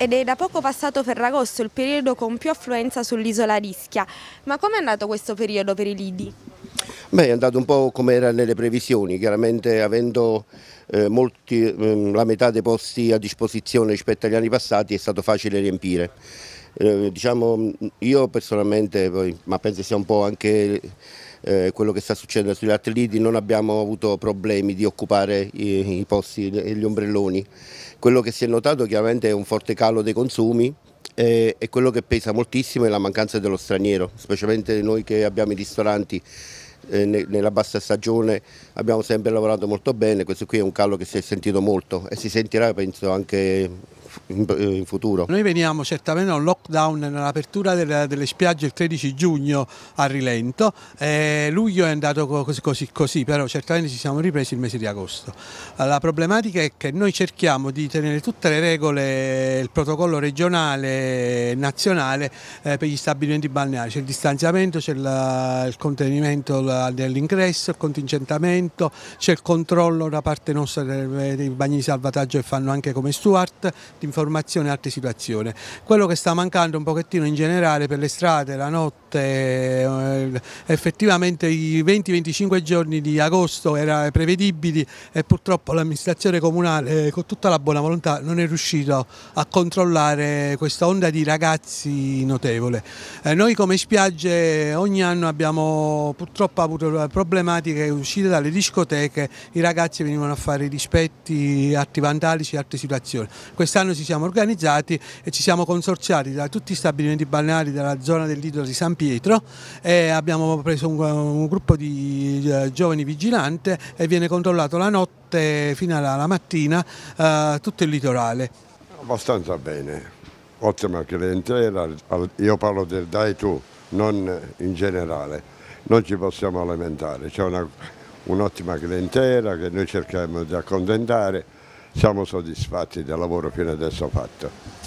ed è da poco passato Ferragosto il periodo con più affluenza sull'isola Rischia. Ma com'è andato questo periodo per i lidi? Beh, è andato un po' come era nelle previsioni, chiaramente avendo eh, molti, eh, la metà dei posti a disposizione rispetto agli anni passati è stato facile riempire. Eh, diciamo, io personalmente, poi, ma penso sia un po' anche eh, quello che sta succedendo sugli atleti, non abbiamo avuto problemi di occupare i, i posti e gli ombrelloni. Quello che si è notato chiaramente è un forte calo dei consumi, eh, e, quello che pesa moltissimo è la mancanza dello straniero, specialmente noi che abbiamo i ristoranti eh, nella bassa stagione abbiamo sempre lavorato molto bene, questo qui è un calo che si è sentito molto e si sentirà penso anche in, in, futuro. Noi veniamo certamente a un lockdown nell'apertura delle, delle, spiagge il 13 giugno a Rilento, eh, luglio è andato così, così, così, però certamente ci siamo ripresi il mese di agosto. La problematica è che noi cerchiamo di tenere tutte le regole, il protocollo regionale e nazionale eh, per gli stabilimenti balneari, c'è il distanziamento, c'è la, il contenimento dell'ingresso, il contingentamento, c'è il controllo da parte nostra dei, dei bagni di salvataggio che fanno anche come Stuart, di formazione e altre situazioni. Quello che sta mancando un pochettino in generale per le strade, la notte, notte, eh, effettivamente i 20-25 giorni di agosto erano prevedibili e purtroppo l'amministrazione comunale eh, con tutta la buona volontà non è riuscita a controllare questa onda di ragazzi notevole. Eh, noi come spiagge ogni anno abbiamo purtroppo avuto problematiche uscite dalle discoteche, i ragazzi venivano a fare dispetti, atti vandalici e altre situazioni. Quest'anno ci siamo organizzati e ci siamo consorziati da tutti gli stabilimenti balneari della zona dell'isola di San Pietro e abbiamo preso un, un gruppo di uh, giovani vigilanti e viene controllato la notte fino alla mattina uh, tutto il litorale. Abbastanza bene, ottima clientela, io parlo del dai tu, non in generale, non ci possiamo lamentare, c'è un'ottima un clientela che noi cerchiamo di accontentare, siamo soddisfatti del lavoro fino adesso fatto.